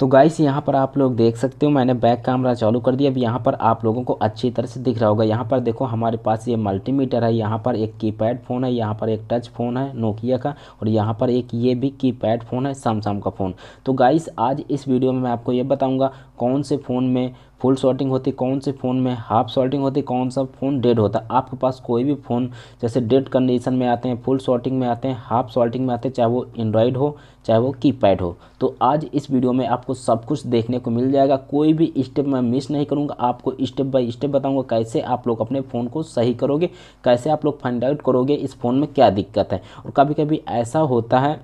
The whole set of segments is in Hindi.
तो गाइस यहाँ पर आप लोग देख सकते हो मैंने बैक कैमरा चालू कर दिया अब यहाँ पर आप लोगों को अच्छी तरह से दिख रहा होगा यहाँ पर देखो हमारे पास ये मल्टीमीटर है यहाँ पर एक कीपैड फ़ोन है यहाँ पर एक टच फ़ोन है नोकिया का और यहाँ पर एक ये भी कीपैड फ़ोन है सैमसंग का फ़ोन तो गाइस आज इस वीडियो में मैं आपको ये बताऊँगा कौन से फ़ोन में फुल शॉर्टिंग होती कौन से फ़ोन में हाफ शॉर्टिंग होती कौन सा फ़ोन डेड होता है आपके पास कोई भी फ़ोन जैसे डेड कंडीशन में आते हैं फुल शॉर्टिंग में आते हैं हाफ शॉर्टिंग में आते हैं चाहे वो एंड्रॉयड हो चाहे वो कीपैड हो तो आज इस वीडियो में आपको सब कुछ देखने को मिल जाएगा कोई भी स्टेप मैं मिस नहीं करूँगा आपको स्टेप बाई स्टेप बताऊँगा कैसे आप लोग अपने फ़ोन को सही करोगे कैसे आप लोग फाइंड आउट करोगे इस फ़ोन में क्या दिक्कत है और कभी कभी ऐसा होता है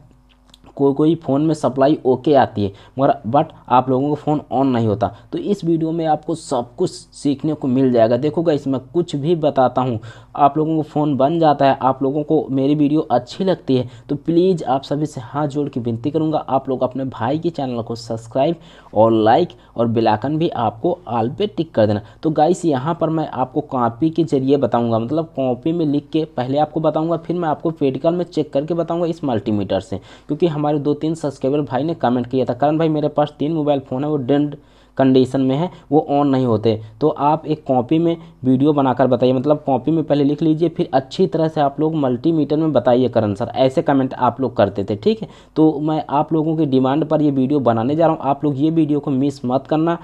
कोई कोई फ़ोन में सप्लाई ओके आती है मगर बट आप लोगों को फ़ोन ऑन नहीं होता तो इस वीडियो में आपको सब कुछ सीखने को मिल जाएगा देखोगा इसमें कुछ भी बताता हूँ आप लोगों को फ़ोन बन जाता है आप लोगों को मेरी वीडियो अच्छी लगती है तो प्लीज़ आप सभी से हाथ जोड़ के विनती करूँगा आप लोग अपने भाई के चैनल को सब्सक्राइब और लाइक और बिलाकन भी आपको आल पे टिक कर देना तो गाइस यहाँ पर मैं आपको कॉपी के जरिए बताऊँगा मतलब कॉपी में लिख के पहले आपको बताऊँगा फिर मैं आपको पेडिकल में चेक करके बताऊँगा इस मल्टीमीटर से क्योंकि हम हमारे दो तीन सब्सक्राइबर भाई ने कमेंट किया था करण भाई मेरे पास तीन मोबाइल फ़ोन है वो डेंड कंडीशन में है वो ऑन नहीं होते तो आप एक कॉपी में वीडियो बनाकर बताइए मतलब कॉपी में पहले लिख लीजिए फिर अच्छी तरह से आप लोग मल्टीमीटर में बताइए करण सर ऐसे कमेंट आप लोग करते थे ठीक है तो मैं आप लोगों की डिमांड पर ये वीडियो बनाने जा रहा हूँ आप लोग ये वीडियो को मिस मत करना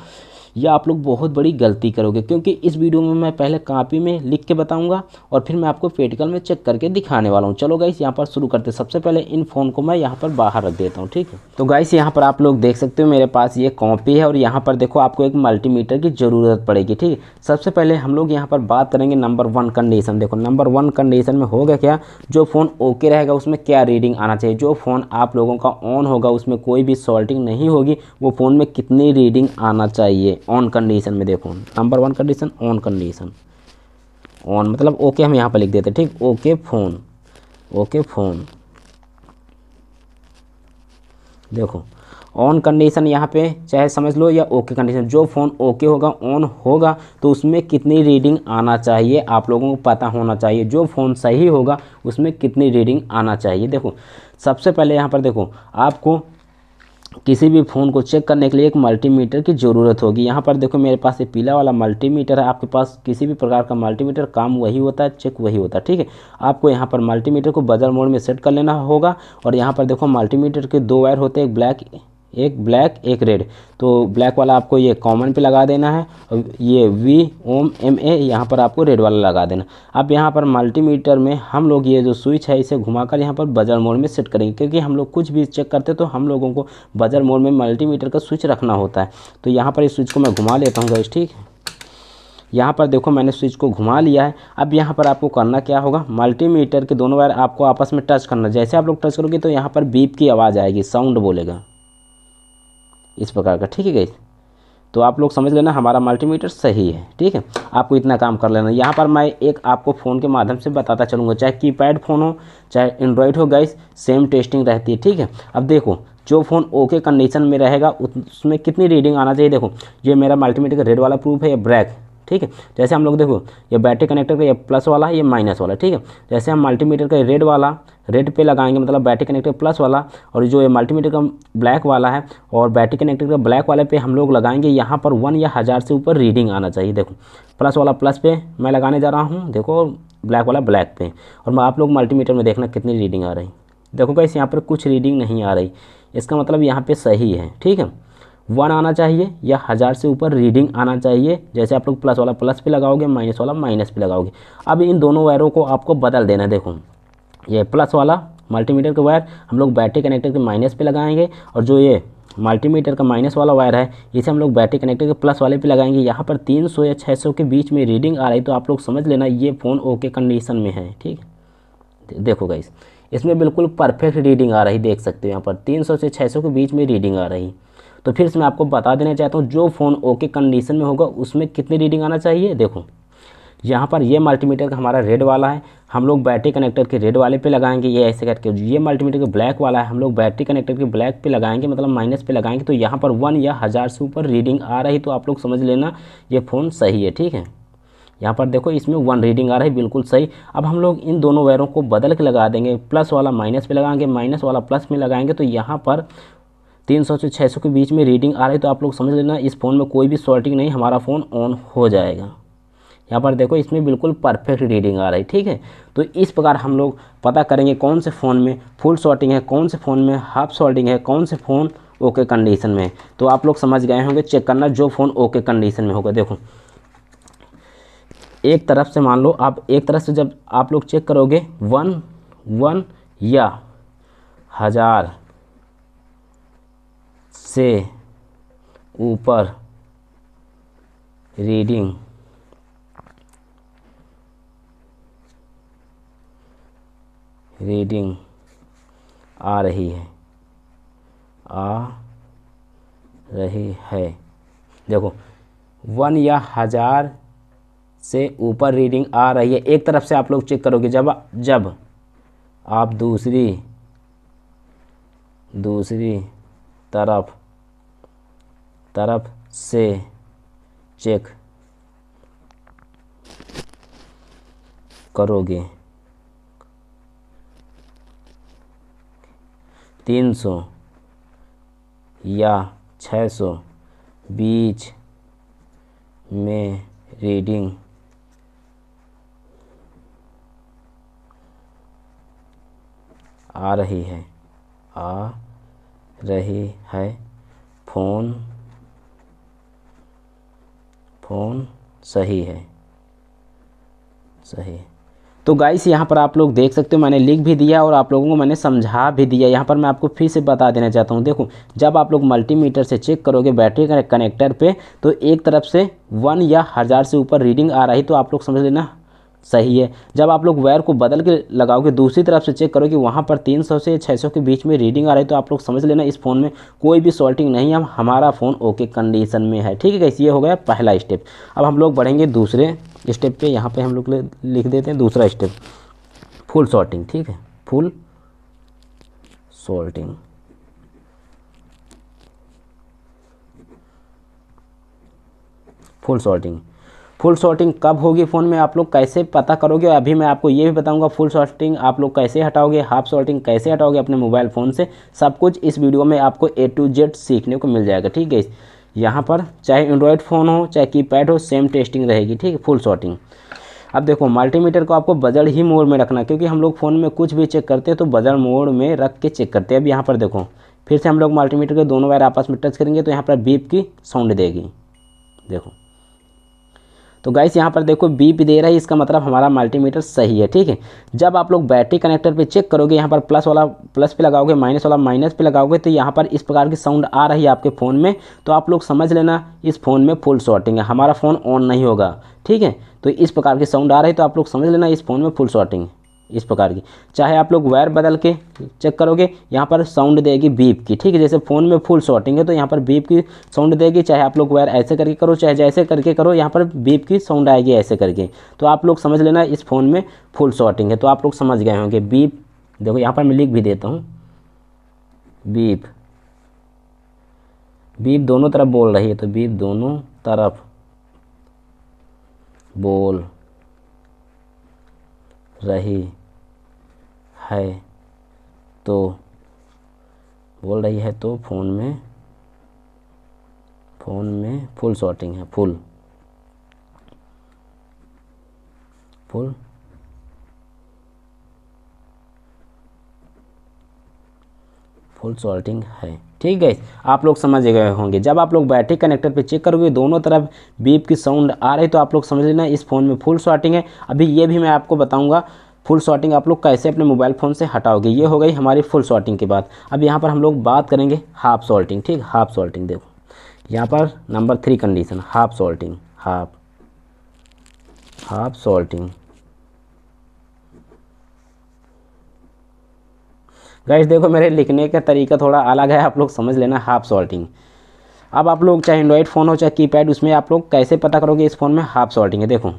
या आप लोग बहुत बड़ी गलती करोगे क्योंकि इस वीडियो में मैं पहले कापी में लिख के बताऊँगा और फिर मैं आपको प्रैक्टिकल में चेक करके दिखाने वाला हूँ चलो गाइस यहाँ पर शुरू करते सबसे पहले इन फ़ोन को मैं यहाँ पर बाहर रख देता हूँ ठीक है तो गाइस यहाँ पर आप लोग देख सकते हो मेरे पास ये कॉपी है और यहाँ पर देखो आपको एक मल्टीमीटर की ज़रूरत पड़ेगी ठीक सबसे पहले हम लोग यहाँ पर बात करेंगे नंबर वन कंडीशन देखो नंबर वन कंडीशन में होगा क्या जो फ़ोन ओके रहेगा उसमें क्या रीडिंग आना चाहिए जो फ़ोन आप लोगों का ऑन होगा उसमें कोई भी सॉल्टिंग नहीं होगी वो फ़ोन में कितनी रीडिंग आना चाहिए ऑन कंडीशन में देखो number one condition on condition on मतलब ओके हम यहाँ पर लिख देते हैं ठीक ओके फ़ोन ओके फ़ोन देखो ऑन कंडीशन यहाँ पे चाहे समझ लो या ओके कंडीशन जो फ़ोन ओके okay होगा ऑन होगा तो उसमें कितनी रीडिंग आना चाहिए आप लोगों को पता होना चाहिए जो फ़ोन सही होगा उसमें कितनी रीडिंग आना चाहिए देखो सबसे पहले यहाँ पर देखो आपको किसी भी फ़ोन को चेक करने के लिए एक मल्टीमीटर की ज़रूरत होगी यहाँ पर देखो मेरे पास ये पीला वाला मल्टीमीटर है आपके पास किसी भी प्रकार का मल्टीमीटर काम वही होता है चेक वही होता है ठीक है आपको यहाँ पर मल्टीमीटर को बजर मोड में सेट कर लेना होगा और यहाँ पर देखो मल्टीमीटर के दो वायर होते हैं एक ब्लैक एक ब्लैक एक रेड तो ब्लैक वाला आपको ये कॉमन पे लगा देना है ये वी ओम एम ए यहाँ पर आपको रेड वाला लगा देना अब यहाँ पर मल्टीमीटर में हम लोग ये जो स्विच है इसे घुमाकर यहाँ पर बजर मोड में सेट करेंगे क्योंकि हम लोग कुछ भी चेक करते तो हम लोगों को बजर मोड में मल्टीमीटर का स्विच रखना होता है तो यहाँ पर इस स्विच को मैं घुमा लेता हूँ गैस ठीक है यहाँ पर देखो मैंने स्विच को घुमा लिया है अब यहाँ पर आपको करना क्या होगा मल्टीमीटर के दोनों वायर आपको आपस में टच करना जैसे आप लोग टच करोगे तो यहाँ पर बीप की आवाज़ आएगी साउंड बोलेगा इस प्रकार का ठीक है गई तो आप लोग समझ लेना हमारा मल्टीमीटर सही है ठीक है आपको इतना काम कर लेना यहाँ पर मैं एक आपको फ़ोन के माध्यम से बताता चलूँगा चाहे कीपैड फ़ोन हो चाहे एंड्रॉयड हो गई सेम टेस्टिंग रहती है ठीक है अब देखो जो फ़ोन ओके कंडीशन में रहेगा उसमें कितनी रीडिंग आना चाहिए देखो ये मेरा मल्टीमीटर का रेड वाला प्रूफ है या ब्रैक ठीक है जैसे हम लोग देखो ये बैटरी कनेक्टर का ये प्लस वाला है ये माइनस वाला ठीक है जैसे हम मल्टीमीटर का रेड वाला रेड पे लगाएंगे मतलब बैटरी कनेक्टर प्लस वाला और जो ये मल्टीमीटर का ब्लैक वाला है और बैटरी कनेक्टर का ब्लैक वाले पे हम लोग लगाएंगे यहाँ पर वन या हज़ार से ऊपर रीडिंग आना चाहिए देखो प्लस वाला प्लस पे मैं लगाने जा रहा हूँ देखो ब्लैक वाला ब्लैक पे और आप लोग मल्टीमीटर में देखना कितनी रीडिंग आ रही देखो कैसे यहाँ पर कुछ रीडिंग नहीं आ रही इसका मतलब यहाँ पर सही है ठीक है वन आना चाहिए या हज़ार से ऊपर रीडिंग आना चाहिए जैसे आप लोग प्लस वाला प्लस पे लगाओगे माइनस वाला माइनस पे लगाओगे अब इन दोनों वायरों को आपको बदल देना है देखो ये प्लस वाला मल्टीमीटर का वायर हम लोग बैटरी कनेक्टर के माइनस पे लगाएंगे और जो ये मल्टीमीटर का माइनस वाला वायर है इसे हम लोग बैटरी कनेक्टर के प्लस वाले पे लगाएंगे यहाँ पर 300 या 600 के बीच में रीडिंग आ रही तो आप लोग समझ लेना ये फ़ोन ओके कंडीशन में है ठीक देखो गाइस इसमें बिल्कुल परफेक्ट रीडिंग आ रही देख सकते हो यहाँ पर 300 से 600 के बीच में रीडिंग आ रही तो फिर से मैं आपको बता देना चाहता हूँ जो फ़ोन ओके कंडीशन में होगा उसमें कितनी रीडिंग आना चाहिए देखो यहाँ पर ये मल्टीमीटर का हमारा रेड वाला है हम लोग बैटरी कनेक्टर के रेड वाले पे लगाएंगे ये ऐसे करके ये मल्टीमीटर के ब्लैक वाला है हम लोग बैटरी कनेक्टर के ब्लैक पे लगाएंगे मतलब माइनस पे लगाएंगे तो यहाँ पर वन या हज़ार से ऊपर रीडिंग आ रही तो आप लोग समझ लेना ये फ़ोन सही है ठीक है यहाँ पर देखो इसमें वन रीडिंग आ रही है बिल्कुल सही अब हम लोग इन दोनों वायरों को बदल के लगा देंगे प्लस वाला माइनस पे लगाएंगे माइनस वाला प्लस में लगाएंगे तो यहाँ पर तीन सौ से छः सौ के बीच में रीडिंग आ रही है तो आप लोग समझ लेना इस फ़ोन में कोई भी शॉर्टिंग नहीं हमारा फ़ोन ऑन हो जाएगा यहाँ पर देखो इसमें बिल्कुल परफेक्ट रीडिंग आ रही है ठीक है तो इस प्रकार हम लोग पता करेंगे कौन से फ़ोन में फुल शॉर्टिंग है कौन से फ़ोन में हाफ शॉर्टिंग है कौन से फ़ोन ओके कंडीशन में तो आप लोग समझ गए होंगे चेक करना जो फ़ोन ओके कंडीशन में होगा देखो एक तरफ से मान लो आप एक तरफ से जब आप लोग चेक करोगे वन वन या हज़ार से ऊपर रीडिंग रीडिंग आ रही है आ रही है देखो वन या हज़ार से ऊपर रीडिंग आ रही है एक तरफ से आप लोग चेक करोगे जब जब आप दूसरी दूसरी तरफ तरफ से चेक करोगे तीन सौ या छः सौ बीच में रीडिंग आ रही है आ रही है फ़ोन फ़ोन सही है सही तो गाइस यहाँ पर आप लोग देख सकते हो मैंने लिख भी दिया और आप लोगों को मैंने समझा भी दिया यहाँ पर मैं आपको फिर से बता देना चाहता हूँ देखो जब आप लोग मल्टीमीटर से चेक करोगे बैटरी कनेक्टर पे तो एक तरफ से वन या हज़ार से ऊपर रीडिंग आ रही तो आप लोग समझ लेना सही है जब आप लोग वायर को बदल के लगाओगे दूसरी तरफ से चेक करो कि वहाँ पर 300 से 600 के बीच में रीडिंग आ रही है तो आप लोग समझ लेना इस फ़ोन में कोई भी सॉल्टिंग नहीं है हमारा फ़ोन ओके कंडीशन में है ठीक है कैसे ये हो गया पहला स्टेप अब हम लोग बढ़ेंगे दूसरे स्टेप पे यहाँ पे हम लोग लिख देते हैं दूसरा स्टेप फुल सॉल्टिंग ठीक है full shorting full shorting full shorting कब होगी फ़ोन में आप लोग कैसे पता करोगे अभी मैं आपको ये भी बताऊंगा फुल शॉर्टिंग आप लोग कैसे हटाओगे हाफ शॉर्टिंग कैसे हटाओगे अपने मोबाइल फ़ोन से सब कुछ इस वीडियो में आपको ए टू जेड सीखने को मिल जाएगा ठीक है यहाँ पर चाहे एंड्रॉयड फ़ोन हो चाहे कीपैड हो सेम टेस्टिंग रहेगी ठीक है फुल शॉर्टिंग अब देखो मल्टीमीटर को आपको बजट ही मोड में रखना क्योंकि हम लोग फ़ोन में कुछ भी चेक करते हैं तो बजट मोड में रख के चेक करते हैं अब यहाँ पर देखो फिर से हम लोग मल्टीमीटर के दोनों वायर आपस में टच करेंगे तो यहाँ पर बीप की साउंड देगी देखो तो गाइस यहाँ पर देखो बीप दे रहा है इसका मतलब हमारा मल्टीमीटर सही है ठीक है जब आप लोग बैटरी कनेक्टर पे चेक करोगे यहाँ पर प्लस वाला प्लस पे लगाओगे माइनस वाला माइनस पे लगाओगे तो यहाँ पर इस प्रकार की साउंड आ रही है आपके फ़ोन में तो आप लोग समझ लेना इस फ़ोन में फुल शॉर्टिंग है हमारा फ़ोन ऑन नहीं होगा ठीक है तो इस प्रकार की साउंड आ रही है तो आप लोग समझ लेना इस फ़ोन में फुल शॉर्टिंग है इस प्रकार की चाहे आप लोग वायर बदल के चेक करोगे यहाँ पर साउंड देगी बीप की ठीक है जैसे फ़ोन में फुल शॉटिंग है तो यहाँ पर बीप की साउंड देगी चाहे आप लोग वायर ऐसे करके करो चाहे जैसे करके करो यहाँ पर बीप की साउंड आएगी ऐसे करके तो आप लोग समझ लेना इस फ़ोन में फुल शॉटिंग है तो आप लोग समझ गए होंगे बीप देखो यहाँ पर मैं लिख भी देता हूँ बीप बीप दोनों तरफ बोल रही है तो बीप दोनों तरफ बोल रही है तो बोल रही है तो फ़ोन में फ़ोन में फुल शॉटिंग है फुल फुल फुल सॉल्टिंग है ठीक है आप लोग समझ गए होंगे जब आप लोग बैटरी कनेक्टर पे चेक करोगे दोनों तरफ बीप की साउंड आ रही तो आप लोग समझ लेना इस फ़ोन में फुल शॉर्टिंग है अभी ये भी मैं आपको बताऊंगा फुल शॉटिंग आप लोग कैसे अपने मोबाइल फ़ोन से हटाओगे ये हो गई हमारी फुल शॉटिंग की बात अब यहाँ पर हम लोग बात करेंगे हाफ सॉल्टिंग ठीक हाफ सॉल्टिंग देखो यहाँ पर number three condition half shorting half half shorting guys देखो मेरे लिखने का तरीका थोड़ा अलग है आप लोग समझ लेना हाफ सॉल्टिंग अब आप लोग चाहे एंड्रॉयड फ़ोन हो चाहे कीपैड उसमें आप लोग कैसे पता करोगे इस फ़ोन में हाफ सॉल्टिंग है देखो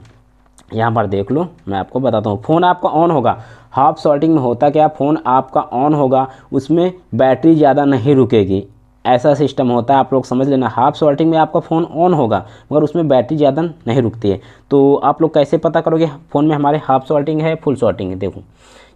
यहाँ पर देख लो मैं आपको बताता हूँ फ़ोन आपका ऑन होगा हाफ शॉर्टिंग में होता क्या फ़ोन आपका ऑन होगा उसमें बैटरी ज़्यादा नहीं रुकेगी ऐसा सिस्टम होता है आप लोग समझ लेना हाफ शॉर्टिंग में आपका फ़ोन ऑन होगा मगर उसमें बैटरी ज़्यादा नहीं रुकती है तो आप लोग कैसे पता करोगे फ़ोन में हमारे हाफ शॉर्टिंग है फुल शॉर्टिंग है देखो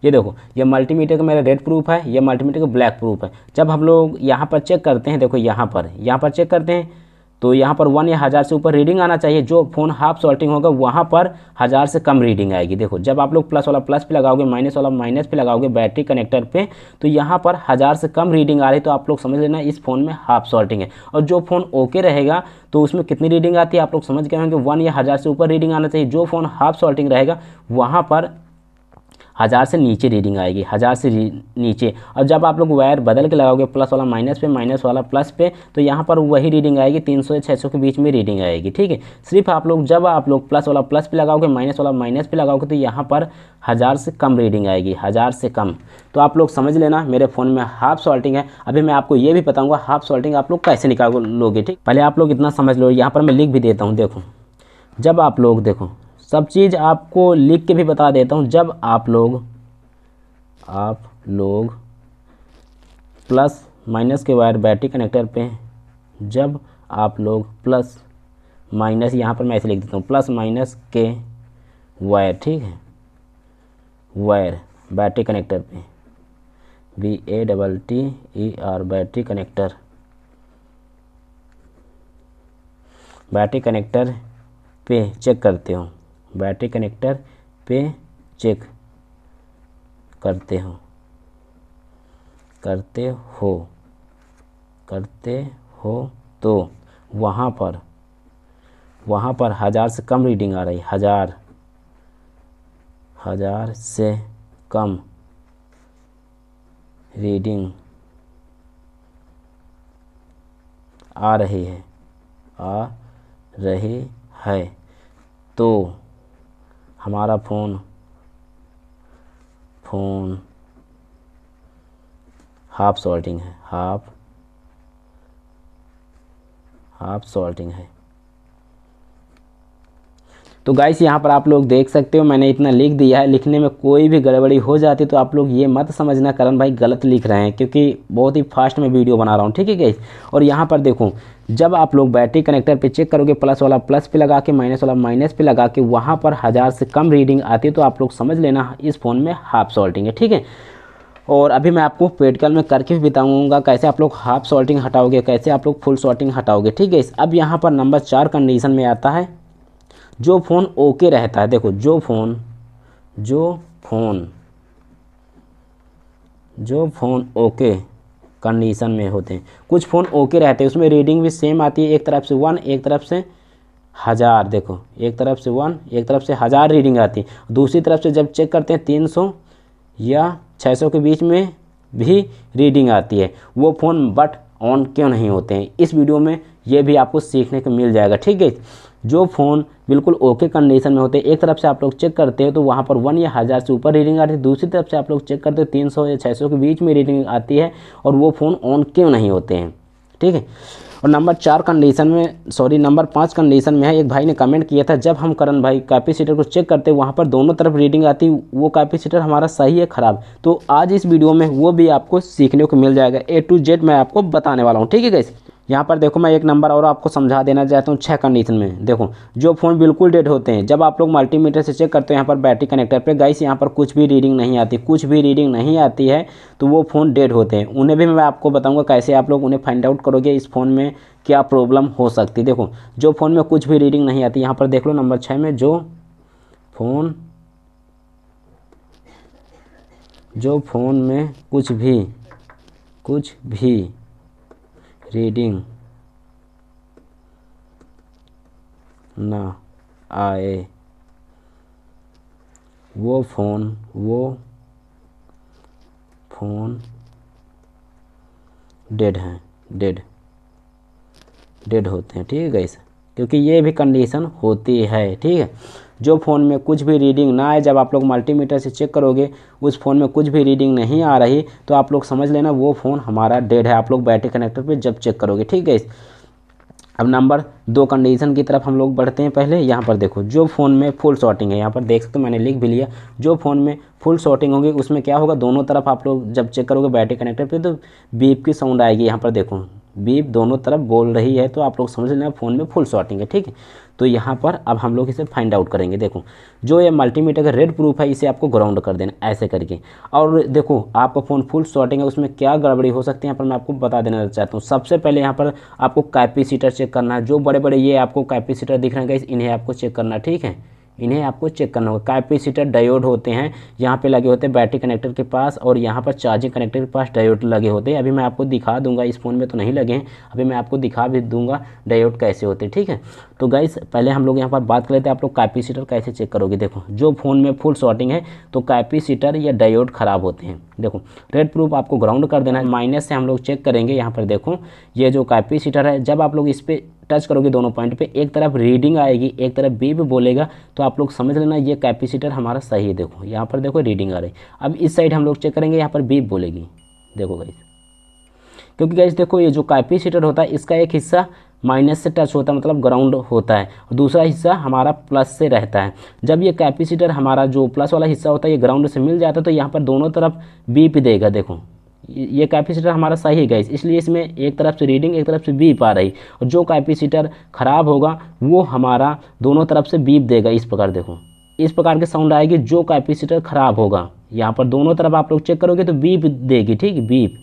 ये देखो ये मल्टीमीटर का मेरा रेड प्रूफ है ये मल्टीमीटर का ब्लैक प्रूफ है जब हम लोग यहाँ पर चेक करते हैं देखो यहाँ पर यहाँ पर चेक करते हैं तो यहाँ पर वन या हज़ार से ऊपर रीडिंग आना चाहिए जो फ़ोन हाफ सॉल्टिंग होगा वहाँ पर हज़ार से कम रीडिंग आएगी देखो जब आप लोग प्लस वाला प्लस पे लगाओगे माइनस वाला माइनस पे लगाओगे बैटरी कनेक्टर पे तो यहाँ पर हज़ार से कम रीडिंग आ रही तो आप लोग समझ लेना इस फ़ोन में हाफ सॉल्टिंग है और जो फ़ोन ओके रहेगा तो उसमें कितनी रीडिंग आती है आप लोग समझ गए होंगे वन या हज़ार से ऊपर रीडिंग आना चाहिए जो फ़ोन हाफ सॉल्टिंग रहेगा वहाँ पर हज़ार से नीचे रीडिंग आएगी हज़ार से नीचे और जब आप लोग वायर बदल के लगाओगे प्लस वाला माइनस पे माइनस वाला प्लस पे तो यहाँ पर वही रीडिंग आएगी तीन सौ छः सौ के बीच में रीडिंग आएगी ठीक है सिर्फ आप लोग जब आप लोग प्लस वाला प्लस पे लगाओगे माइनस वाला माइनस पे लगाओगे तो यहाँ पर हज़ार से कम रीडिंग आएगी हज़ार से कम तो आप लोग समझ लेना मेरे फ़ोन में हाफ सॉल्टिंग है अभी मैं आपको ये भी बताऊँगा हाफ सॉल्टिंग आप लोग कैसे निकाल लोगे ठीक पहले आप लोग इतना समझ लो यहाँ पर मैं लिख भी देता हूँ देखो जब आप लोग देखो सब चीज़ आपको लिख के भी बता देता हूँ जब आप लोग आप लोग प्लस माइनस के वायर बैटरी कनेक्टर पे जब आप लोग प्लस माइनस यहाँ पर मैं ऐसे लिख देता हूँ प्लस माइनस के वायर ठीक है वायर बैटरी कनेक्टर पे B A double T E R battery connector battery connector पे चेक करते हो बैटरी कनेक्टर पे चेक करते हो करते हो करते हो तो वहाँ पर वहाँ पर हज़ार से कम रीडिंग आ रही हज़ार हज़ार से कम रीडिंग आ रही है आ रही है तो हमारा फ़ोन फ़ोन हाफ सॉल्टिंग है हाफ हाफ सॉल्टिंग है तो गाइस यहाँ पर आप लोग देख सकते हो मैंने इतना लिख दिया है लिखने में कोई भी गड़बड़ी हो जाती तो आप लोग ये मत समझना करण भाई गलत लिख रहे हैं क्योंकि बहुत ही फास्ट में वीडियो बना रहा हूँ ठीक है गाइस और यहाँ पर देखो जब आप लोग बैटरी कनेक्टर पे चेक करोगे प्लस वाला प्लस पे लगा के माइनस वाला माइनस पे लगा के वहाँ पर हज़ार से कम रीडिंग आती है तो आप लोग समझ लेना इस फ़ोन में हाफ सॉल्टिंग है ठीक है और अभी मैं आपको पेटकल में करके भी बताऊंगा कैसे आप लोग हाफ सॉल्टिंग हटाओगे कैसे आप लोग फुल सॉल्टिंग हटाओगे ठीक है अब यहाँ पर नंबर चार कंडीशन में आता है जो फ़ोन ओके रहता है देखो जो फ़ोन जो फ़ोन जो फ़ोन ओके कंडीशन में होते हैं कुछ फ़ोन ओके रहते हैं उसमें रीडिंग भी सेम आती है एक तरफ से वन एक तरफ से हज़ार देखो एक तरफ से वन एक तरफ से हज़ार रीडिंग आती है दूसरी तरफ से जब चेक करते हैं तीन सौ या छः सौ के बीच में भी रीडिंग आती है वो फ़ोन बट ऑन क्यों नहीं होते हैं इस वीडियो में ये भी आपको सीखने को मिल जाएगा ठीक है जो फ़ोन बिल्कुल ओके कंडीशन में होते हैं एक तरफ से आप लोग चेक करते हैं तो वहाँ पर वन या हज़ार से ऊपर रीडिंग आती है दूसरी तरफ से आप लोग चेक करते हो तीन सौ या छः सौ के बीच में रीडिंग आती है और वो फ़ोन ऑन क्यों नहीं होते हैं ठीक है और नंबर चार कंडीशन में सॉरी नंबर पाँच कंडीशन में है एक भाई ने कमेंट किया था जब हम करण भाई कैपेसिटर को चेक करते हैं वहाँ पर दोनों तरफ रीडिंग आती वो कैपेसिटर हमारा सही है ख़राब तो आज इस वीडियो में वो भी आपको सीखने को मिल जाएगा ए टू जेड मैं आपको बताने वाला हूँ ठीक है कैसे यहाँ पर देखो मैं एक नंबर और आपको समझा देना चाहता हूँ छः कंडीशन में देखो जो फ़ोन बिल्कुल डेड होते हैं जब आप लोग मल्टीमीटर से चेक करते हो यहाँ पर बैटरी कनेक्टर पे गाइस यहाँ पर कुछ भी रीडिंग नहीं आती कुछ भी रीडिंग नहीं आती है तो वो फ़ोन डेड होते हैं उन्हें भी मैं आपको बताऊँगा कैसे आप लोग उन्हें फाइंड आउट करोगे इस फ़ोन में क्या प्रॉब्लम हो सकती है देखो जो फ़ोन में कुछ भी रीडिंग नहीं आती यहाँ पर देख लो नंबर छः में जो फ़ोन जो फ़ोन में कुछ भी कुछ भी रीडिंग ना आए वो फ़ोन वो फ़ोन डेड हैं डेड डेड होते हैं ठीक है गाइस क्योंकि ये भी कंडीशन होती है ठीक है जो फ़ोन में कुछ भी रीडिंग ना आए जब आप लोग मल्टीमीटर से चेक करोगे उस फ़ोन में कुछ भी रीडिंग नहीं आ रही तो आप लोग समझ लेना वो फ़ोन हमारा डेड है आप लोग बैटरी कनेक्टर पर जब चेक करोगे ठीक है अब नंबर दो कंडीशन की तरफ हम लोग बढ़ते हैं पहले यहाँ पर देखो जो फ़ोन में फुल शॉटिंग है यहाँ पर देख सकते हो मैंने लिख भी लिया जो फ़ोन में फुल शॉटिंग होगी उसमें क्या होगा दोनों तरफ आप लोग जब चेक करोगे बैटरी कनेक्टर पे तो बीप की साउंड आएगी यहाँ पर देखो बीप दोनों तरफ बोल रही है तो आप लोग समझ लेना फ़ोन में फुल शॉटिंग है ठीक है तो यहाँ पर अब हम लोग इसे फाइंड आउट करेंगे देखो जो ये मल्टीमीटर का रेड प्रूफ है इसे आपको ग्राउंड कर देना ऐसे करके और देखो आपका फ़ोन फुल शॉटिंग है उसमें क्या गड़बड़ी हो सकती है यहाँ पर मैं आपको बता देना चाहता हूँ सबसे पहले यहाँ पर आपको कैपेसिटर चेक करना है जो बड़े बड़े ये आपको कैपेसिटर दिख रहे हैं इन्हें आपको चेक करना ठीक है इन्हें आपको चेक करना होगा कैपेसिटर डायोड होते हैं यहाँ पे लगे होते हैं बैटरी कनेक्टर के पास और यहाँ पर चार्जिंग कनेक्टर के पास डायोड लगे होते हैं अभी मैं आपको दिखा दूंगा इस फ़ोन में तो नहीं लगे हैं अभी मैं आपको दिखा भी दूंगा डायोड कैसे होते हैं ठीक है तो गाइस पहले हम लोग यहाँ पर बात कर लेते हैं आप लोग कैपेसिटर कैसे चेक करोगे देखो जो फ़ोन में फुल शॉर्टिंग है तो कैपेसिटर या डायोड ख़राब होते हैं देखो रेड प्रूफ आपको ग्राउंड कर देना है माइनस से हम लोग चेक करेंगे यहाँ पर देखो ये जो कैपेसिटर है जब आप लोग इस पर टच करोगे दोनों पॉइंट पे एक तरफ रीडिंग आएगी एक तरफ बी भी बोलेगा तो आप लोग समझ लेना ये कैपेसिटर हमारा सही है देखो यहाँ पर देखो रीडिंग आ रही अब इस साइड हम लोग चेक करेंगे यहाँ पर बी बोलेगी देखो गई क्योंकि गाइज देखो ये जो कैपेसिटर होता है इसका एक हिस्सा माइनस से टच होता है मतलब ग्राउंड होता है दूसरा हिस्सा हमारा प्लस से रहता है जब ये कैपेसिटर हमारा जो प्लस वाला हिस्सा होता है ये ग्राउंड से मिल जाता है तो यहाँ पर दोनों तरफ बीप देगा देखो ये कैपेसिटर हमारा सही है गैस इसलिए इसमें एक तरफ से रीडिंग एक तरफ से बीप आ रही और जो कैपेसिटर ख़राब होगा वो हमारा दोनों तरफ से बीप देगा इस प्रकार देखो इस प्रकार के साउंड आएगी जो कैपेसिटर ख़राब होगा यहाँ पर दोनों तरफ आप लोग चेक करोगे तो बीप देगी ठीक बीप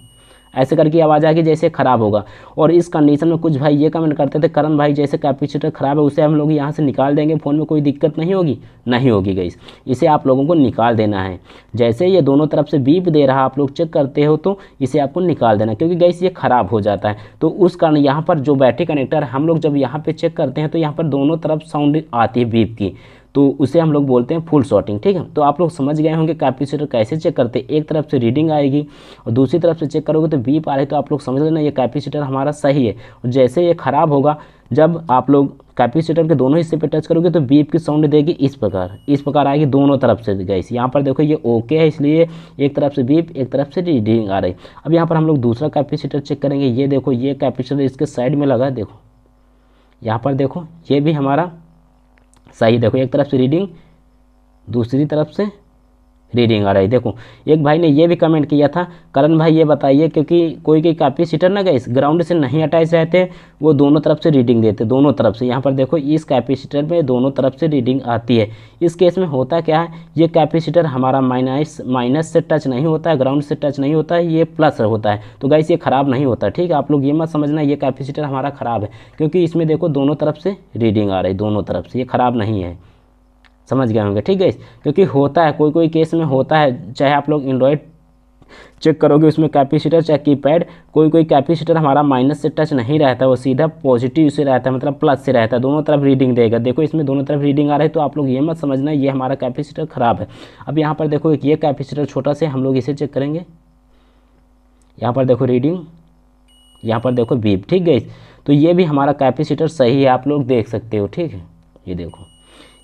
ऐसे करके आवाज़ आएगी जैसे ख़राब होगा और इस कंडीशन में कुछ भाई ये कमेंट करते थे करण भाई जैसे कैपेसिटर ख़राब है उसे हम लोग यहाँ से निकाल देंगे फ़ोन में कोई दिक्कत नहीं होगी नहीं होगी गई इसे आप लोगों को निकाल देना है जैसे ये दोनों तरफ से बीप दे रहा आप लोग चेक करते हो तो इसे आपको निकाल देना क्योंकि गैस ये ख़राब हो जाता है तो उस कारण यहाँ पर जो बैटरी कनेक्टर हम लोग जब यहाँ पर चेक करते हैं तो यहाँ पर दोनों तरफ साउंड आती है बीप की तो उसे हम लोग बोलते हैं फुल शॉटिंग ठीक है तो आप लोग समझ गए होंगे कैपेसिटर कैसे चेक करते हैं एक तरफ से रीडिंग आएगी और दूसरी तरफ से चेक करोगे तो बीप आ रही तो आप लोग समझ लेना ये कैपेसिटर हमारा सही है और जैसे ये ख़राब होगा जब आप लोग कैपेसिटर के दोनों हिस्से पे टच करोगे तो बीप की साउंड देगी इस प्रकार इस प्रकार आएगी दोनों तरफ से गैस यहाँ पर देखो ये ओके है इसलिए एक तरफ से बीप एक तरफ से रीडिंग आ रही अब यहाँ पर हम लोग दूसरा कैपेसिटर चेक करेंगे ये देखो ये कैपेसिटर इसके साइड में लगा देखो यहाँ पर देखो ये भी हमारा सही देखो एक तरफ से रीडिंग दूसरी तरफ से रीडिंग आ रही देखो एक भाई ने ये भी कमेंट किया था करण भाई ये बताइए क्योंकि कोई कोई कापी सीटर ना गई ग्राउंड से नहीं अटैच रहते वो दोनों तरफ से रीडिंग देते दोनों तरफ से यहाँ पर देखो इस कैपेसिटर में दोनों तरफ से रीडिंग आती है इस केस में होता क्या है ये कैपेसिटर हमारा माइनस माइनस से टच नहीं होता है ग्राउंड से टच नहीं होता है ये प्लस होता है तो गाइस ये ख़राब नहीं होता ठीक है आप लोग ये मत समझना ये कैपेसिटर हमारा ख़राब है क्योंकि इसमें देखो दोनों तरफ से रीडिंग आ रही है दोनों तरफ से ये ख़राब नहीं है समझ गए होंगे ठीक है क्योंकि होता है कोई कोई केस में होता है चाहे आप लोग एंड्रॉयड चेक करोगे उसमें कैपेसिटर चाहे कीपैड कोई कोई कैपेसिटर हमारा माइनस से टच नहीं रहता वो सीधा पॉजिटिव से रहता है मतलब प्लस से रहता है दोनों तरफ रीडिंग देगा देखो इसमें दोनों तरफ रीडिंग आ रही है तो आप लोग ये मत समझना ये हमारा कैपेसिटर ख़राब है अब यहाँ पर देखो एक ये कैपेसिटर छोटा से हम लोग इसे चेक करेंगे यहाँ पर देखो रीडिंग यहाँ पर देखो बीप ठीक है तो ये भी हमारा कैपेसिटर सही है आप लोग देख सकते हो ठीक है ये देखो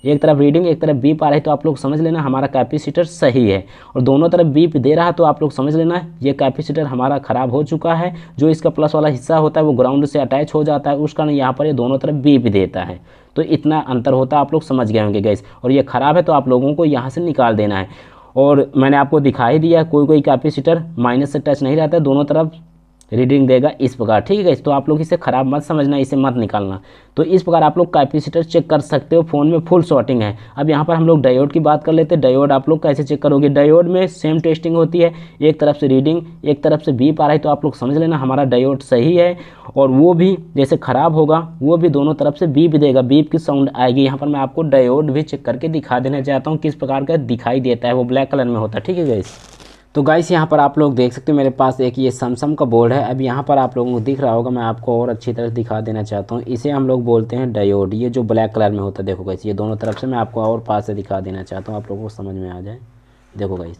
एक तरफ रीडिंग एक तरफ बीप आ रही तो आप लोग समझ लेना हमारा कैपेसिटर सही है और दोनों तरफ बीप दे रहा तो आप लोग समझ लेना ये कैपेसिटर हमारा ख़राब हो चुका है जो इसका प्लस वाला हिस्सा होता है वो ग्राउंड से अटैच हो जाता है उस कारण यहाँ पर ये दोनों तरफ बीप देता है तो इतना अंतर होता है आप लोग समझ गए होंगे गैस और ये ख़राब है तो आप लोगों को यहाँ से निकाल देना है और मैंने आपको दिखाई दिया कोई कोई कैपेसिटर माइनस से टच नहीं रहता है दोनों तरफ रीडिंग देगा इस प्रकार ठीक है तो आप लोग इसे ख़राब मत समझना इसे मत निकालना तो इस प्रकार आप लोग कैपेसिटर चेक कर सकते हो फ़ोन में फुल शॉर्टिंग है अब यहाँ पर हम लोग डायोड की बात कर लेते हैं डायोड आप लोग कैसे चेक करोगे डायोड में सेम टेस्टिंग होती है एक तरफ से रीडिंग एक तरफ से बीप आ रहा है तो आप लोग समझ लेना हमारा डायोड सही है और वो भी जैसे ख़राब होगा वो भी दोनों तरफ से बीप देगा बीप की साउंड आएगी यहाँ पर मैं आपको डायोड भी चेक करके दिखा देना चाहता हूँ किस प्रकार का दिखाई देता है वो ब्लैक कलर में होता है ठीक है गई तो गाइस यहाँ पर आप लोग देख सकते हो मेरे पास एक ये सैमसंग का बोर्ड है अब यहाँ पर आप लोगों को दिख रहा होगा मैं आपको और अच्छी तरह दिखा देना चाहता हूँ इसे हम लोग बोलते हैं डायोड ये जो ब्लैक कलर में होता है देखो गाइस ये दोनों तरफ से मैं आपको और पास से दिखा देना चाहता हूँ आप लोगों को समझ में आ जाए देखो गाइस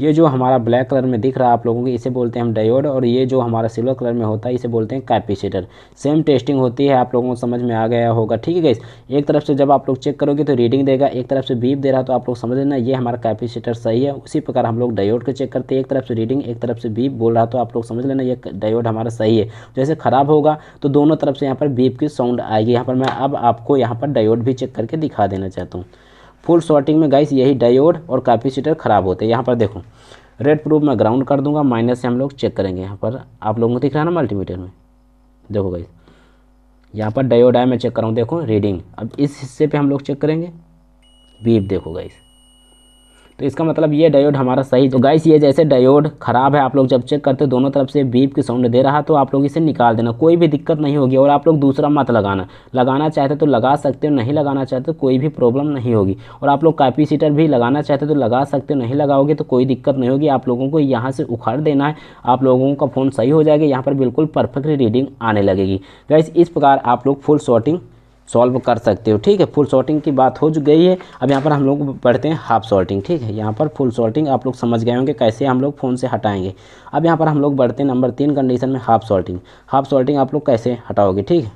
ये जो हमारा ब्लैक कलर में दिख रहा है आप लोगों को इसे बोलते हैं हम डायोड और ये जो हमारा सिल्वर कलर में होता है इसे बोलते हैं कैपेसिटर सेम टेस्टिंग होती है आप लोगों को समझ में आ गया होगा ठीक है गैस एक तरफ से जब आप लोग चेक करोगे तो रीडिंग देगा एक तरफ से बीप दे रहा तो आप लोग समझ लेना ये हमारा कैपेसिटर सही है उसी प्रकार हम लोग डायोड को चेक करते हैं एक तरफ से रीडिंग एक तरफ से बीप बोल रहा तो आप लोग समझ लेना ये डायोड हमारा सही है जैसे ख़राब होगा तो दोनों तरफ से यहाँ पर बीप की साउंड आएगी यहाँ पर मैं अब आपको यहाँ पर डायोड भी चेक करके दिखा देना चाहता हूँ फुल शॉर्टिंग में गाइस यही डायोड और कैपेसिटर ख़राब होते हैं यहाँ पर देखो रेड प्रूफ मैं ग्राउंड कर दूंगा माइनस से हम लोग चेक करेंगे यहाँ पर आप लोगों को दिख रहा है ना मल्टीमीटर में देखो गाइस यहाँ पर डायोड आया मैं चेक कर रहा हूँ देखो रीडिंग अब इस हिस्से पर हम लोग चेक करेंगे बीप देखो गाइस तो इसका मतलब ये डायोड हमारा सही तो गाइस ये जैसे डायोड खराब है आप लोग जब चेक करते दोनों तरफ से बीप की साउंड दे रहा तो आप लोग इसे निकाल देना कोई भी दिक्कत नहीं होगी और आप लोग दूसरा मत लगाना लगाना चाहते तो लगा सकते हो नहीं लगाना चाहते तो कोई भी प्रॉब्लम नहीं होगी और आप लोग सीटर भी लगाना चाहते तो लगा सकते हो नहीं लगाओगे तो कोई दिक्कत नहीं होगी आप लोगों को यहाँ से उखाड़ देना है आप लोगों का फ़ोन सही हो जाएगा यहाँ पर बिल्कुल परफेक्ट रीडिंग आने लगेगी गाइस इस प्रकार आप लोग फुल शॉटिंग सॉल्व कर सकते हो ठीक है फुल शॉर्टिंग की बात हो गई है अब यहाँ पर हम लोग पढ़ते हैं हाफ शॉर्टिंग ठीक है यहाँ पर फुल शॉर्टिंग आप लोग समझ गए होंगे कैसे हम लोग फ़ोन से हटाएंगे अब यहाँ पर हम लोग बढ़ते हैं नंबर तीन कंडीशन में हाफ शॉर्टिंग हाफ शॉर्टिंग आप लोग कैसे हटाओगे ठीक है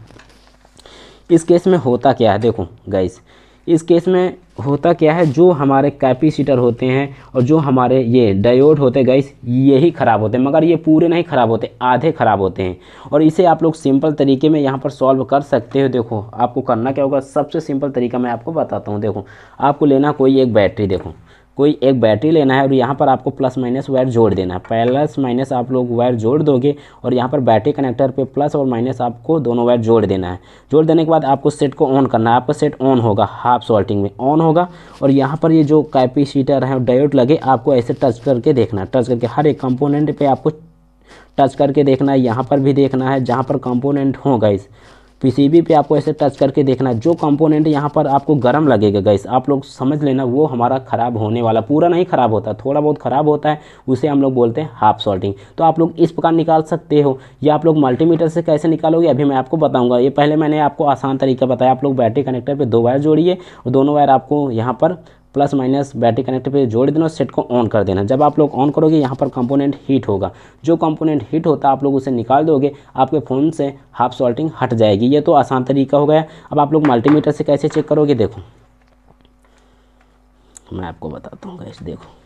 इस केस में होता क्या है देखो गैस इस केस में होता क्या है जो हमारे कैपेसिटर होते हैं और जो हमारे ये डायोड होते गाइस ये ही ख़राब होते हैं मगर ये पूरे नहीं ख़राब होते आधे ख़राब होते हैं और इसे आप लोग सिंपल तरीके में यहाँ पर सॉल्व कर सकते हो देखो आपको करना क्या होगा सबसे सिंपल तरीका मैं आपको बताता हूँ देखो आपको लेना कोई एक बैटरी देखो कोई एक बैटरी लेना है और यहाँ पर आपको प्लस माइनस वायर जोड़ देना है प्लस माइनस आप लोग वायर जोड़ दोगे और यहाँ पर बैटरी कनेक्टर पे प्लस और माइनस आपको दोनों वायर जोड़ देना है जोड़ देने के बाद आपको सेट को ऑन करना है आपका सेट ऑन होगा हाफ सॉल्टिंग में ऑन होगा और यहाँ पर ये जो कैपेसिटर है डायोड लगे आपको ऐसे टच करके देखना है टच करके हर एक कंपोनेंट पर आपको टच करके देखना है यहाँ पर भी देखना है जहाँ पर कंपोनेंट होगा इस पीसीबी पे आपको ऐसे टच करके देखना जो कंपोनेंट यहाँ पर आपको गर्म लगेगा गैस आप लोग समझ लेना वो हमारा ख़राब होने वाला पूरा नहीं ख़राब होता थोड़ा बहुत ख़राब होता है उसे हम लोग बोलते हैं हाफ सॉल्टिंग तो आप लोग इस प्रकार निकाल सकते हो या आप लोग मल्टीमीटर से कैसे निकालोगे अभी मैं आपको बताऊँगा ये पहले मैंने आपको आसान तरीका बताया आप लोग बैटरी कनेक्टर पर दो वायर जोड़िए और दोनों वायर आपको यहाँ पर प्लस माइनस बैटरी कनेक्ट पे जोड़ देना और सेट को ऑन कर देना जब आप लोग ऑन करोगे यहाँ पर कंपोनेंट हीट होगा जो कंपोनेंट हीट होता है आप लोग उसे निकाल दोगे आपके फ़ोन से हाफ सॉल्टिंग हट जाएगी ये तो आसान तरीका हो गया अब आप लोग मल्टीमीटर से कैसे चेक करोगे देखो मैं आपको बताता हूँ कैसे देखो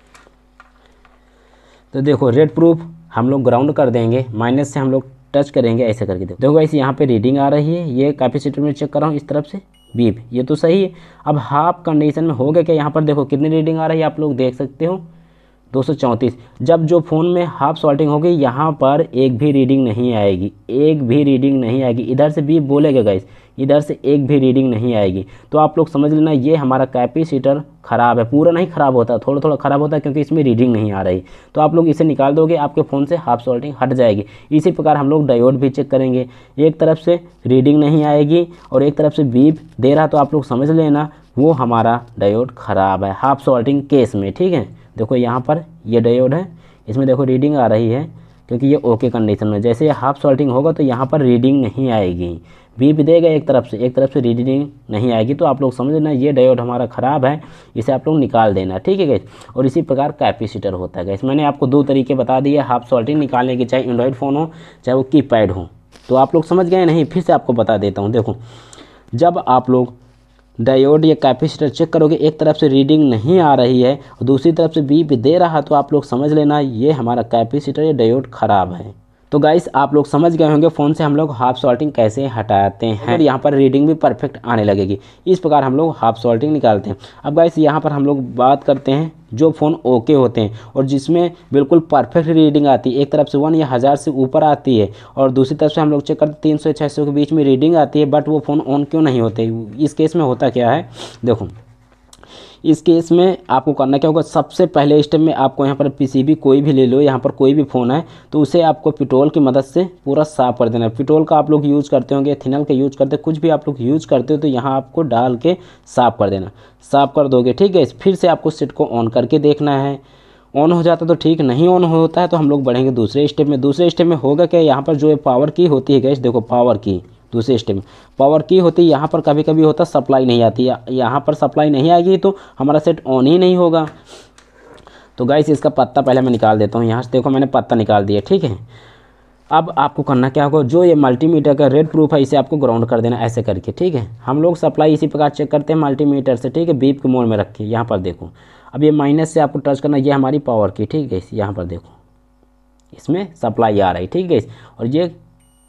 तो देखो रेड प्रूफ हम लोग ग्राउंड कर देंगे माइनस से हम लोग टच करेंगे ऐसे करके देखो देखो ऐसे यहाँ पर रीडिंग आ रही है ये कैपेसिटर में चेक कर रहा हूँ इस तरफ से बीप ये तो सही है अब हाफ कंडीशन में हो गया क्या यहाँ पर देखो कितनी रीडिंग आ रही है आप लोग देख सकते हो दो जब जो फ़ोन में हाफ सॉल्टिंग होगी यहाँ पर एक भी रीडिंग नहीं आएगी एक भी रीडिंग नहीं आएगी इधर से भी बोलेगा गाइस इधर से एक भी रीडिंग नहीं आएगी तो आप लोग समझ लेना ये हमारा कैपेसिटर ख़राब है पूरा नहीं ख़राब होता थोड़ा थोड़ा ख़राब होता है क्योंकि इसमें रीडिंग नहीं आ रही तो आप लोग इसे निकाल दोगे आपके फ़ोन से हाफ सॉल्टिंग हट जाएगी इसी प्रकार हम लोग डायोड भी चेक करेंगे एक तरफ से रीडिंग नहीं आएगी और एक तरफ से बीप दे रहा तो आप लोग समझ लेना वो हमारा डायोड ख़राब है हाफ सॉल्टिंग केस में ठीक है देखो यहाँ पर ये डायोड है इसमें देखो रीडिंग आ रही है क्योंकि ये ओके कंडीशन में जैसे ये हाफ सॉल्टिंग होगा तो यहाँ पर रीडिंग नहीं आएगी बीप देगा एक तरफ से एक तरफ से रीडिंग नहीं आएगी तो आप लोग समझ लेना ये डायोड हमारा ख़राब है इसे आप लोग निकाल देना ठीक है गैस और इसी प्रकार कैपेसिटर होता है गैस मैंने आपको दो तरीके बता दिए हाफ सॉल्टिंग निकालने के चाहे एंड्रॉयड फ़ोन हो चाहे वो की पैड हो तो आप लोग समझ गए नहीं फिर से आपको बता देता हूँ देखो जब आप लोग डायोड या कैपेसिटर चेक करोगे एक तरफ से रीडिंग नहीं आ रही है और दूसरी तरफ से बीप दे रहा तो आप लोग समझ लेना ये हमारा कैपेसिटर या डायोड ख़राब है तो गाइस आप लोग समझ गए होंगे फ़ोन से हम लोग हाफ सॉल्टिंग कैसे हटाते हैं यहाँ पर रीडिंग भी परफेक्ट आने लगेगी इस प्रकार हम लोग हाफ सॉल्टिंग निकालते हैं अब गाइस यहाँ पर हम लोग बात करते हैं जो फ़ोन ओके होते हैं और जिसमें बिल्कुल परफेक्ट रीडिंग आती है एक तरफ से वन या हज़ार से ऊपर आती है और दूसरी तरफ से हम लोग चेक करते हैं तीन सौ छः सौ के बीच में रीडिंग आती है बट वो फ़ोन ऑन क्यों नहीं होते इस केस में होता क्या है देखो इस केस में आपको करना क्या होगा सबसे पहले स्टेप में आपको यहाँ पर पीसीबी कोई भी ले लो यहाँ पर कोई भी फ़ोन है तो उसे आपको पेट्रोल की मदद से पूरा साफ़ कर देना है पेट्रोल का आप लोग यूज़ करते होंगे थिनल का यूज़ करते कुछ भी आप लोग यूज़ करते हो तो यहाँ आपको डाल के साफ़ कर देना साफ़ कर दोगे ठीक है फिर से आपको सीट को ऑन करके देखना है ऑन हो जाता तो ठीक नहीं ऑन होता है तो हम लोग बढ़ेंगे दूसरे स्टेप में दूसरे स्टेप में होगा क्या यहाँ पर जो पावर की होती है गैस देखो पावर की दूसरे स्टेप पावर की होती है यहाँ पर कभी कभी होता सप्लाई नहीं आती यहाँ पर सप्लाई नहीं आएगी तो हमारा सेट ऑन ही नहीं होगा तो गाइस इसका पत्ता पहले मैं निकाल देता हूँ यहाँ से देखो मैंने पत्ता निकाल दिया ठीक है अब आपको करना क्या होगा जो ये मल्टीमीटर का रेड प्रूफ है इसे आपको ग्राउंड कर देना ऐसे करके ठीक है हम लोग सप्लाई इसी प्रकार चेक करते हैं मल्टीमीटर से ठीक है बीप के मोड में रख के यहाँ पर देखो अब ये माइनस से आपको टच करना ये हमारी पावर की ठीक है यहाँ पर देखो इसमें सप्लाई आ रही ठीक है और ये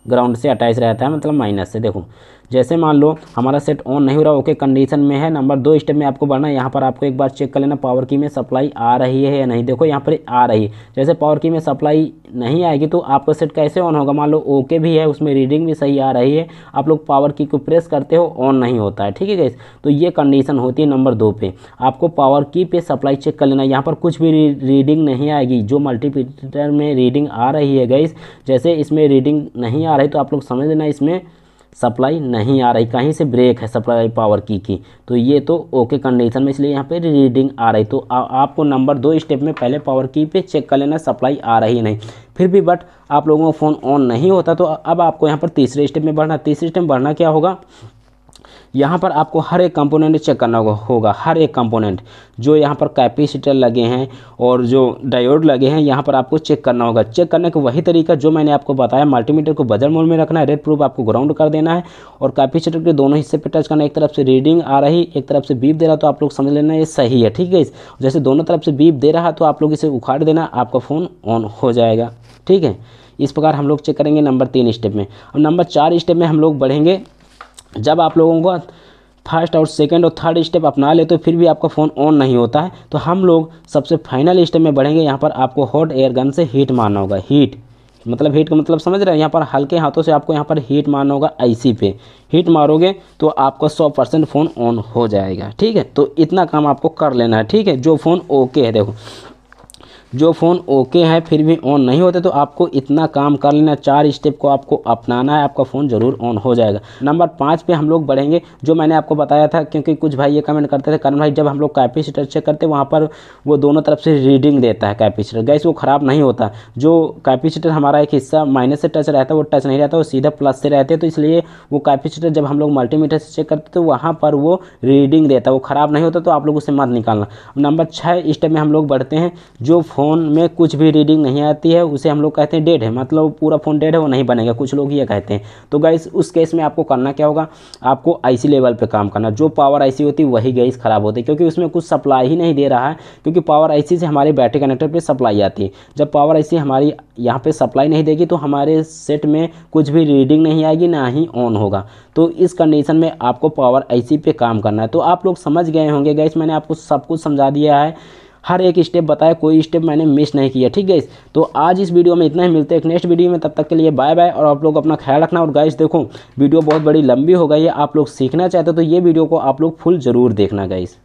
ग्राउंड से अट्ठाईस रहता है मतलब माइनस से देखो जैसे मान लो हमारा सेट ऑन नहीं हो रहा ओके कंडीशन में है नंबर दो स्टेप में आपको बढ़ना है यहाँ पर आपको एक बार चेक कर लेना पावर की में सप्लाई आ रही है या नहीं देखो यहाँ पर आ रही है जैसे पावर की में सप्लाई नहीं आएगी तो आपका सेट कैसे ऑन होगा मान लो ओके भी है उसमें रीडिंग भी सही आ रही है आप लोग पावर की को प्रेस करते हो ऑन नहीं होता है ठीक है गैस तो ये कंडीशन होती है नंबर दो पे आपको पावर की पे सप्लाई चेक कर लेना यहाँ पर कुछ भी रीडिंग नहीं आएगी जो मल्टीपीटर में रीडिंग आ रही है गैस जैसे इसमें रीडिंग नहीं आ रही तो आप लोग समझ लेना इसमें सप्लाई नहीं आ रही कहीं से ब्रेक है सप्लाई पावर की की तो ये तो ओके कंडीशन में इसलिए यहाँ पे रीडिंग आ रही तो आ, आपको नंबर दो स्टेप में पहले पावर की पे चेक कर लेना सप्लाई आ रही नहीं फिर भी बट आप लोगों का फ़ोन ऑन नहीं होता तो अब आपको यहाँ पर तीसरे स्टेप में बढ़ना तीसरे स्टेप में बढ़ना क्या होगा यहाँ पर आपको हर एक कंपोनेंट चेक करना होगा हर एक कंपोनेंट जो यहाँ पर कैपेसिटर लगे हैं और जो डायोड लगे हैं यहाँ पर आपको चेक करना होगा चेक करने का वही तरीका जो मैंने आपको बताया मल्टीमीटर को बजर मोड में रखना है रेड प्रूफ आपको ग्राउंड कर देना है और कैपेसिटर के दोनों हिस्से पर टच करना एक तरफ से रीडिंग आ रही एक तरफ से बीप दे रहा तो आप लोग समझ लेना ये सही है ठीक है जैसे दोनों तरफ से बीप दे रहा तो आप लोग इसे उखाड़ देना आपका फ़ोन ऑन हो जाएगा ठीक है इस प्रकार हम लोग चेक करेंगे नंबर तीन स्टेप में और नंबर चार स्टेप में हम लोग बढ़ेंगे जब आप लोगों को फर्स्ट और सेकंड और थर्ड स्टेप अपना ले तो फिर भी आपका फ़ोन ऑन नहीं होता है तो हम लोग सबसे फाइनल स्टेप में बढ़ेंगे यहाँ पर आपको हॉट एयर गन से हीट मारना होगा हीट मतलब हीट का मतलब समझ रहे हैं यहाँ पर हल्के हाथों से आपको यहाँ पर हीट मारना होगा आईसी पे हीट मारोगे तो आपका सौ परसेंट फ़ोन ऑन हो जाएगा ठीक है तो इतना काम आपको कर लेना है ठीक है जो फ़ोन ओके है देखो जो फ़ोन ओके है फिर भी ऑन नहीं होते तो आपको इतना काम कर लेना चार स्टेप को आपको अपनाना है आपका फ़ोन ज़रूर ऑन हो जाएगा नंबर पाँच पे हम लोग बढ़ेंगे जो मैंने आपको बताया था क्योंकि कुछ भाई ये कमेंट करते थे करण भाई जब हम लोग कैपेसिटर चेक करते वहाँ पर वो दोनों तरफ से रीडिंग देता है कैपेसिटर गैस वो ख़राब नहीं होता जो कैपेसिटर हमारा एक हिस्सा माइनस से टच रहता है वो टच नहीं रहता वो सीधा प्लस से रहते तो इसलिए वो कैपेसिटर जब हम लोग मल्टीमीटर से चेक करते तो वहाँ पर वो रीडिंग देता है वो ख़राब नहीं होता तो आप लोग उसे मत निकालना नंबर छः स्टेप में हम लोग बढ़ते हैं जो फ़ोन फ़ोन में कुछ भी रीडिंग नहीं आती है उसे हम लोग कहते हैं डेड है मतलब पूरा फ़ोन डेड है वो नहीं बनेगा कुछ लोग ये कहते हैं तो गैस उस केस में आपको करना क्या होगा आपको आईसी लेवल पर काम करना जो पावर आईसी होती है वही गैस ख़राब होती है क्योंकि उसमें कुछ सप्लाई ही नहीं दे रहा है क्योंकि पावर आई से हमारे बैटरी कनेक्टर पर सप्लाई आती है जब पावर आई हमारी यहाँ पर सप्लाई नहीं देगी तो हमारे सेट में कुछ भी रीडिंग नहीं आएगी ना ही ऑन होगा तो इस कंडीशन में आपको पावर आई पे काम करना है तो आप लोग समझ गए होंगे गैस मैंने आपको सब कुछ समझा दिया है हर एक स्टेप बताया कोई स्टेप मैंने मिस नहीं किया ठीक है तो आज इस वीडियो में इतना ही मिलते हैं नेक्स्ट वीडियो में तब तक के लिए बाय बाय और आप लोग अपना ख्याल रखना और गाइस देखो वीडियो बहुत बड़ी लंबी हो गई है आप लोग सीखना चाहते हो तो ये वीडियो को आप लोग फुल ज़रूर देखना गाइस